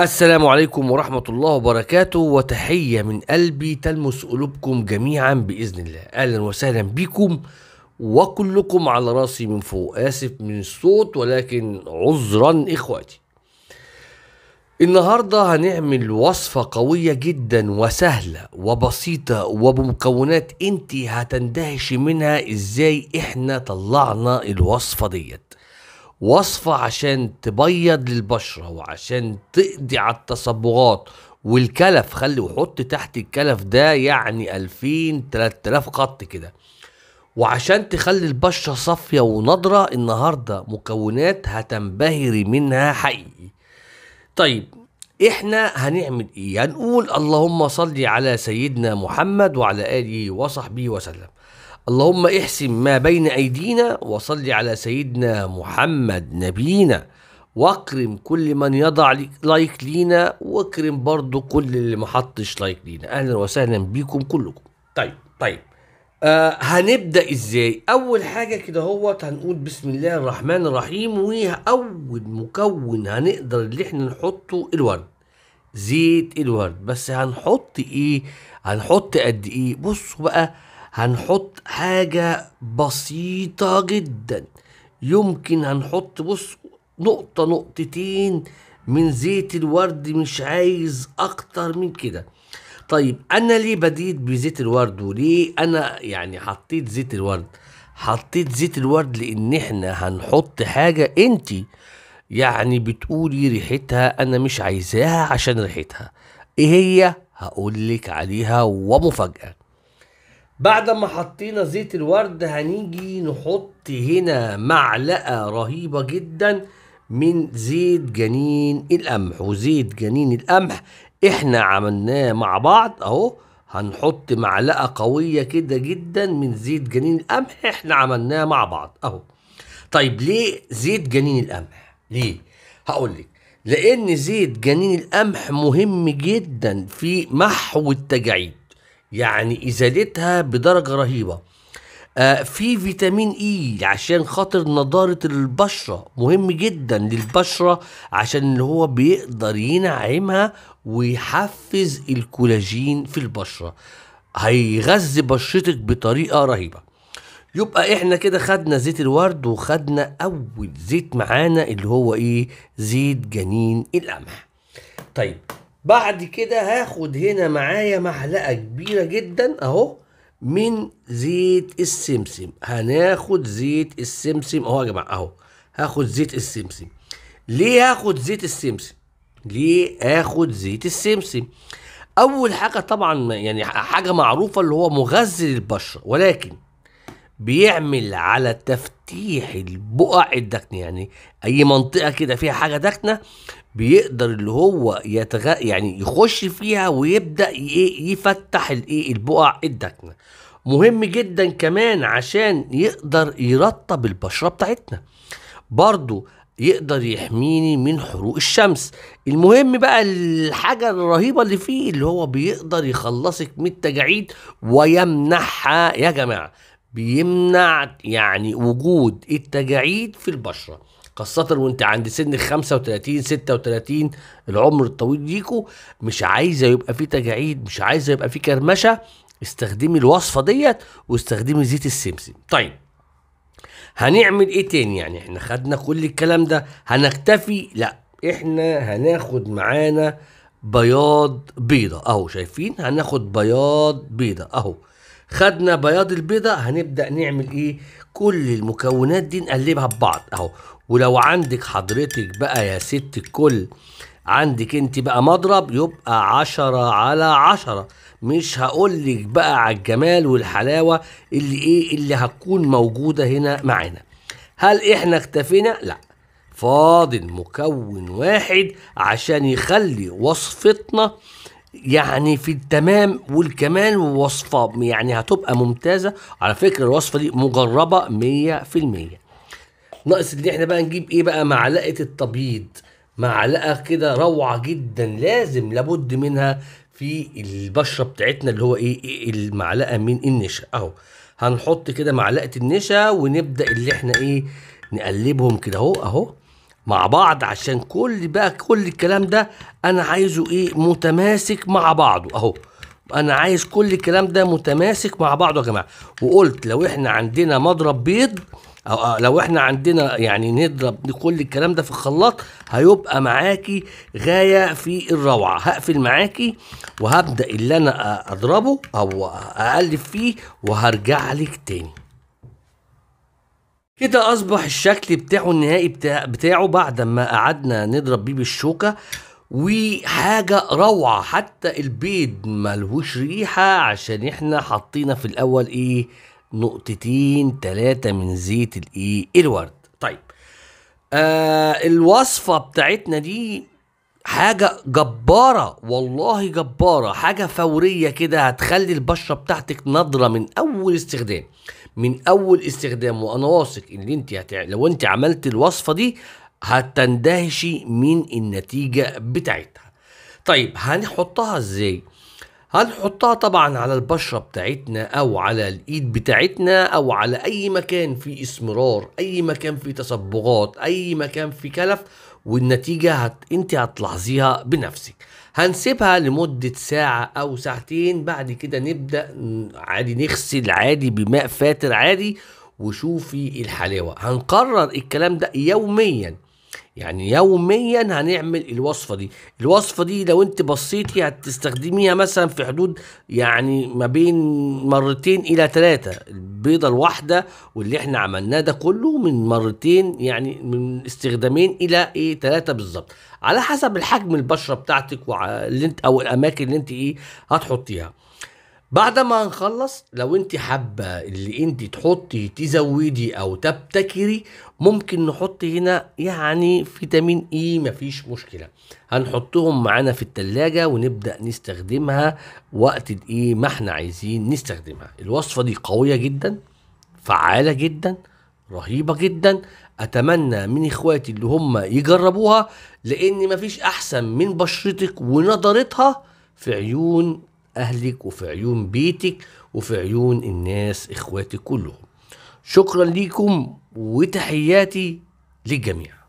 السلام عليكم ورحمة الله وبركاته وتحية من قلبي تلمس قلوبكم جميعا بإذن الله أهلا وسهلا بكم وكلكم على راسي من فوق آسف من الصوت ولكن عذرا إخواتي النهاردة هنعمل وصفة قوية جدا وسهلة وبسيطة وبمكونات انت هتندهشي منها ازاي احنا طلعنا الوصفة ديت وصفة عشان تبيض للبشرة وعشان تقضي على التصبغات والكلف خلي وحط تحت الكلف ده يعني 2000 3000 خط كده وعشان تخلي البشرة صافية ونضرة النهاردة مكونات هتنبهري منها حقيقي طيب احنا هنعمل ايه هنقول اللهم صل على سيدنا محمد وعلى اله وصحبه وسلم اللهم احسن ما بين ايدينا وصل على سيدنا محمد نبينا واكرم كل من يضع لايك لينا واكرم برضو كل اللي ما حطش لايك لينا اهلا وسهلا بيكم كلكم طيب طيب آه هنبدا ازاي اول حاجه كده هو هنقول بسم الله الرحمن الرحيم واول مكون هنقدر اللي احنا نحطه الورد زيت الورد بس هنحط ايه هنحط قد ايه بصوا بقى هنحط حاجة بسيطة جدا يمكن هنحط بص نقطة نقطتين من زيت الورد مش عايز أكتر من كده طيب أنا ليه بديت بزيت الورد وليه أنا يعني حطيت زيت الورد حطيت زيت الورد لأن إحنا هنحط حاجة أنتي يعني بتقولي ريحتها انا مش عايزاها عشان ريحتها ايه هي هقولك عليها ومفاجاه بعد ما حطينا زيت الورد هنيجي نحط هنا معلقة رهيبة جدا من زيت جنين القمح وزيت جنين القمح احنا عملناه مع بعض اهو هنحط معلقة قوية كده جدا من زيت جنين القمح احنا عملناه مع بعض اهو طيب ليه زيت جنين القمح ليه هقولك لان زيت جنين القمح مهم جدا في محو التجاعيد يعني ازالتها بدرجه رهيبه آه في فيتامين اي e عشان خاطر نضاره البشره مهم جدا للبشره عشان هو بيقدر ينعمها ويحفز الكولاجين في البشره هيغذي بشرتك بطريقه رهيبه يبقى احنا كده خدنا زيت الورد وخدنا اول زيت معانا اللي هو ايه زيت جنين القمح طيب بعد كده هاخد هنا معايا معلقة كبيرة جدا اهو من زيت السمسم هناخد زيت السمسم اهو يا جماعة اهو هاخد زيت السمسم ليه هاخد زيت السمسم ليه هاخد زيت السمسم اول حاجة طبعا يعني حاجة معروفة اللي هو مغذي للبشرة ولكن بيعمل على التفتيش تفتيح البقع الدكنه يعني اي منطقه كده فيها حاجه دكنه بيقدر اللي هو يتغ... يعني يخش فيها ويبدا ايه يفتح الايه البقع الدكنه مهم جدا كمان عشان يقدر يرطب البشره بتاعتنا برضو يقدر يحميني من حروق الشمس المهم بقى الحاجة الرهيبة اللي فيه اللي هو بيقدر يخلصك من التجاعيد ويمنحها يا جماعة بيمنع يعني وجود التجاعيد في البشره خاصة وانت عند سن ال 35 36 العمر الطويل ليكوا مش عايزة يبقى في تجاعيد مش عايزة يبقى في كرمشة استخدمي الوصفة ديت واستخدمي زيت السمسم طيب هنعمل ايه تاني يعني احنا خدنا كل الكلام ده هنكتفي لا احنا هناخد معانا بياض بيضة اهو شايفين هناخد بياض بيضة اهو خدنا بياض البيضة هنبدأ نعمل ايه كل المكونات دي نقلبها ببعض اهو ولو عندك حضرتك بقى يا ست الكل عندك انت بقى مضرب يبقى عشرة على عشرة مش هقولك بقى على الجمال والحلاوة اللي ايه اللي هتكون موجودة هنا معانا هل احنا اكتفينا؟ لا فاضل مكون واحد عشان يخلي وصفتنا يعني في التمام والكمال ووصفة يعني هتبقى ممتازة على فكرة الوصفة دي مجربة مية في المية ناقص ان احنا بقى نجيب ايه بقى معلقة التبييض معلقة كده روعة جدا لازم لابد منها في البشرة بتاعتنا اللي هو ايه, إيه المعلقة من النشا اهو هنحط كده معلقة النشا ونبدأ اللي احنا ايه نقلبهم كده اهو اهو مع بعض عشان كل بقى كل الكلام ده انا عايزه ايه متماسك مع بعضه اهو انا عايز كل الكلام ده متماسك مع بعضه يا جماعه وقلت لو احنا عندنا مضرب بيض أو لو احنا عندنا يعني نضرب كل الكلام ده في الخلاط هيبقى معاكي غايه في الروعه هقفل معاكي وهبدا اللي انا اضربه او اقلب فيه وهرجع لك تاني كده اصبح الشكل بتاعه النهائي بتاعه بعد ما قعدنا نضرب بيه بالشوكه وحاجه روعه حتى البيض ملهوش ريحه عشان احنا حطينا في الاول ايه نقطتين تلاتة من زيت الايه الورد طيب آه الوصفه بتاعتنا دي حاجه جباره والله جباره حاجه فوريه كده هتخلي البشره بتاعتك نضره من اول استخدام من اول استخدام وانا واثق ان انت هتع... لو انت عملت الوصفه دي هتندهشي من النتيجه بتاعتها طيب هنحطها ازاي هنحطها طبعا على البشره بتاعتنا او على الايد بتاعتنا او على اي مكان في اسمرار اي مكان في تصبغات اي مكان في كلف والنتيجه هت... انت هتلاحظيها بنفسك هنسيبها لمدة ساعة أو ساعتين بعد كده نبدأ عادي نغسل عادي بماء فاتر عادي وشوفي الحلاوة هنقرر الكلام ده يوميا يعني يوميا هنعمل الوصفه دي الوصفه دي لو انت بصيتي هتستخدميها مثلا في حدود يعني ما بين مرتين الى ثلاثه البيضه الواحده واللي احنا عملناه ده كله من مرتين يعني من استخدامين الى ايه ثلاثه بالظبط على حسب الحجم البشره بتاعتك وعلى اللي انت او الاماكن اللي انت ايه هتحطيها بعد ما نخلص لو انت حابه اللي انت تحطي تزودي او تبتكري ممكن نحط هنا يعني فيتامين اي e، مفيش مشكله هنحطهم معانا في التلاجة ونبدا نستخدمها وقت الايه ما احنا عايزين نستخدمها الوصفه دي قويه جدا فعاله جدا رهيبه جدا اتمنى من اخواتي اللي هم يجربوها لان مفيش احسن من بشرتك ونضارتها في عيون أهلك وفي عيون بيتك وفي عيون الناس إخواتك كلهم شكرا ليكم وتحياتي للجميع